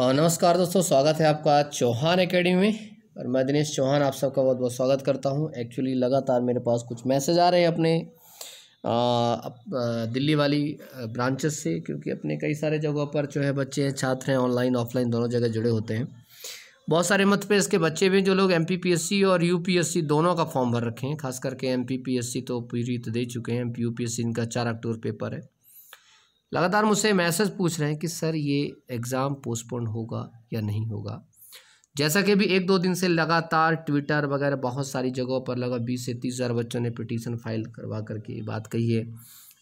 नमस्कार दोस्तों स्वागत है आपका चौहान एकेडमी में और मैं दिनेश चौहान आप सबका बहुत बहुत स्वागत करता हूं एक्चुअली लगातार मेरे पास कुछ मैसेज आ रहे हैं अपने आ, दिल्ली वाली ब्रांचेस से क्योंकि अपने कई सारे जगहों पर जो है बच्चे हैं छात्र हैं ऑनलाइन ऑफलाइन दोनों जगह जुड़े होते हैं बहुत सारे मत पे इसके बच्चे भी जो लोग एम और यू दोनों का फॉर्म भर रखे हैं खास करके एम तो पूरी तो दे चुके हैं यू इनका चार अक्टूबर पेपर है लगातार मुझसे मैसेज पूछ रहे हैं कि सर ये एग्ज़ाम पोस्टपोन होगा या नहीं होगा जैसा कि अभी एक दो दिन से लगातार ट्विटर वगैरह बहुत सारी जगहों पर लगा बीस से तीस हज़ार बच्चों ने पिटीशन फाइल करवा करके ये बात कही है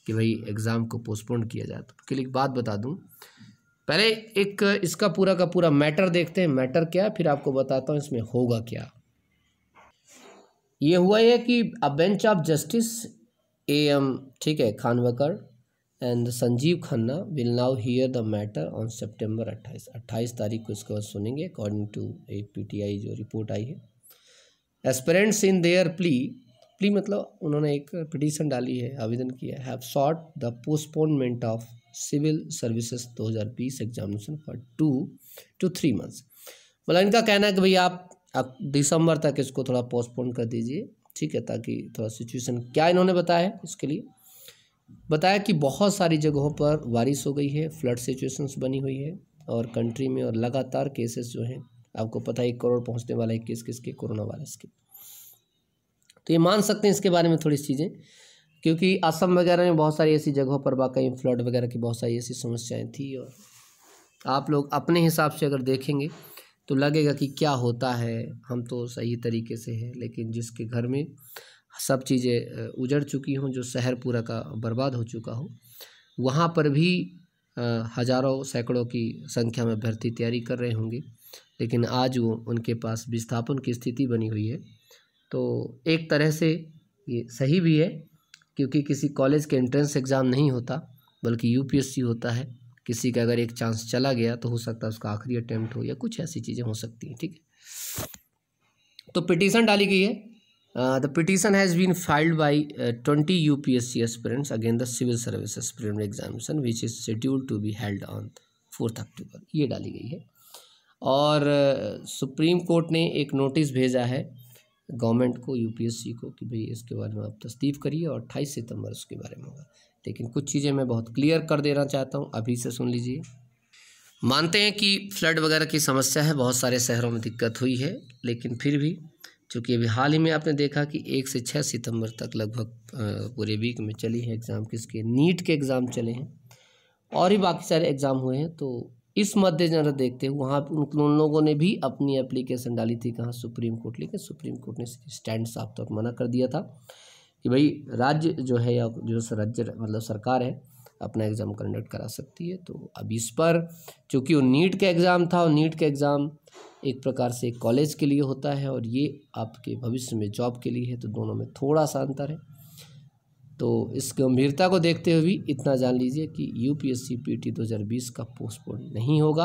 कि भाई एग्ज़ाम को पोस्टपोन किया जाए तो के लिए बात बता दूँ पहले एक इसका पूरा का पूरा मैटर देखते हैं मैटर क्या है फिर आपको बताता हूँ इसमें होगा क्या ये हुआ है कि a bench of justice A M ठीक है Khanwilkar and Sanjiv Khanna will now hear the matter on September अट्ठाईस अट्ठाईस तारीख को इसके बाद सुनेंगे अकॉर्डिंग टू ए आई जो रिपोर्ट आई है aspirants in their plea plea मतलब उन्होंने एक पिटीशन डाली है आवेदन किया have sought the postponement of civil services 2020 examination for two to three months मतलब इनका कहना है कि भाई आप, दिसंबर तक इसको थोड़ा पोस्टपोन कर दीजिए ठीक है ताकि थोड़ा सिचुएशन क्या इन्होंने बताया है इसके लिए बताया कि बहुत सारी जगहों पर बारिश हो गई है फ्लड सिचुएशंस बनी हुई है और कंट्री में और लगातार केसेस जो हैं आपको पता है एक करोड़ पहुंचने वाला है किस किस के कोरोना वायरस के तो ये मान सकते हैं इसके बारे में थोड़ी चीज़ें क्योंकि असम वगैरह में बहुत सारी ऐसी जगहों पर वाकई फ्लड वगैरह की बहुत सारी ऐसी समस्याएँ थी और आप लोग अपने हिसाब से अगर देखेंगे तो लगेगा कि क्या होता है हम तो सही तरीके से हैं लेकिन जिसके घर में सब चीज़ें उजड़ चुकी हों जो शहर पूरा का बर्बाद हो चुका हो वहाँ पर भी हज़ारों सैकड़ों की संख्या में भर्ती तैयारी कर रहे होंगे लेकिन आज वो उनके पास विस्थापन की स्थिति बनी हुई है तो एक तरह से ये सही भी है क्योंकि किसी कॉलेज के एंट्रेंस एग्ज़ाम नहीं होता बल्कि यूपीएससी होता है किसी का अगर एक चांस चला गया तो हो सकता है उसका आखिरी अटैम्प्ट हो या कुछ ऐसी चीज़ें हो सकती हैं ठीक है तो पिटीशन डाली गई है the petition has been filed by twenty U P S C aspirants against the civil service aspirant examination which is scheduled to be held on fourth October ये डाली गई है और सुप्रीम uh, कोर्ट ने एक नोटिस भेजा है government को सी को कि भाई इसके बारे में आप तस्दीफ करिए और अट्ठाईस सितम्बर उसके बारे में होगा लेकिन कुछ चीज़ें मैं बहुत क्लियर कर देना चाहता हूँ अभी से सुन लीजिए मानते हैं कि फ्लड वगैरह की समस्या है बहुत सारे शहरों में दिक्कत हुई है लेकिन फिर भी चूँकि अभी हाल ही में आपने देखा कि एक से छः सितंबर तक लगभग पूरे वीक में चली है एग्ज़ाम किसके नीट के एग्ज़ाम चले हैं और ही बाकी सारे एग्ज़ाम हुए हैं तो इस मद्देनजर देखते हैं वहाँ उन लोगों ने भी अपनी एप्लीकेशन डाली थी कहाँ सुप्रीम कोर्ट लेकिन सुप्रीम कोर्ट ने स्टैंड साफ तौर पर मना कर दिया था कि भाई राज्य जो है या जो राज्य मतलब सरकार है अपना एग्ज़ाम कंडक्ट करा सकती है तो अब इस पर चूँकि वो नीट का एग्ज़ाम था और नीट का एग्ज़ाम एक प्रकार से कॉलेज के लिए होता है और ये आपके भविष्य में जॉब के लिए है तो दोनों में थोड़ा सा अंतर है तो इस गंभीरता को देखते हुए भी इतना जान लीजिए कि U P P S C T दो हज़ार बीस का पोस्टपोन नहीं होगा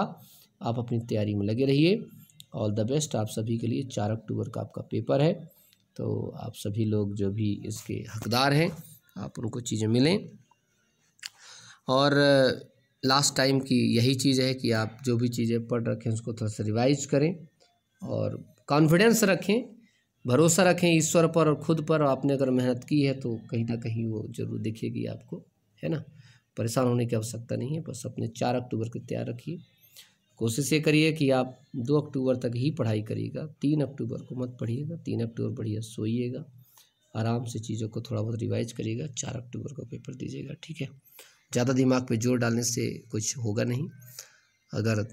आप अपनी तैयारी में लगे रहिए ऑल द बेस्ट आप सभी के लिए चार अक्टूबर का आपका पेपर है तो आप सभी लोग जो भी इसके हकदार हैं आप उनको चीज़ें मिलें और लास्ट टाइम की यही चीज़ है कि आप जो भी चीज़ें पढ़ रखें उसको थोड़ा सा रिवाइज करें और कॉन्फिडेंस रखें भरोसा रखें ईश्वर पर और ख़ुद पर आपने अगर मेहनत की है तो कहीं ना कहीं वो ज़रूर दिखेगी आपको है ना परेशान होने की आवश्यकता नहीं है बस अपने चार अक्टूबर को तैयार रखिए कोशिश ये करिए कि आप दो अक्टूबर तक ही पढ़ाई करिएगा तीन अक्टूबर को मत पढ़िएगा तीन अक्टूबर बढ़िया सोइएगा आराम से चीज़ों को थोड़ा बहुत रिवाइज करिएगा चार अक्टूबर को पेपर दीजिएगा ठीक है ज़्यादा दिमाग पे जोर डालने से कुछ होगा नहीं अगर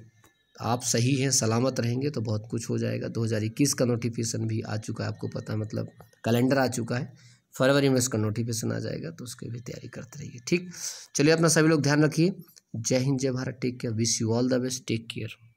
आप सही हैं सलामत रहेंगे तो बहुत कुछ हो जाएगा 2021 का नोटिफिकेशन भी आ चुका है आपको पता है मतलब कैलेंडर आ चुका है फरवरी में उसका नोटिफिकेशन आ जाएगा तो उसकी भी तैयारी करते रहिए ठीक चलिए अपना सभी लोग ध्यान रखिए जय हिंद जय Bharat take care wish you all the best take care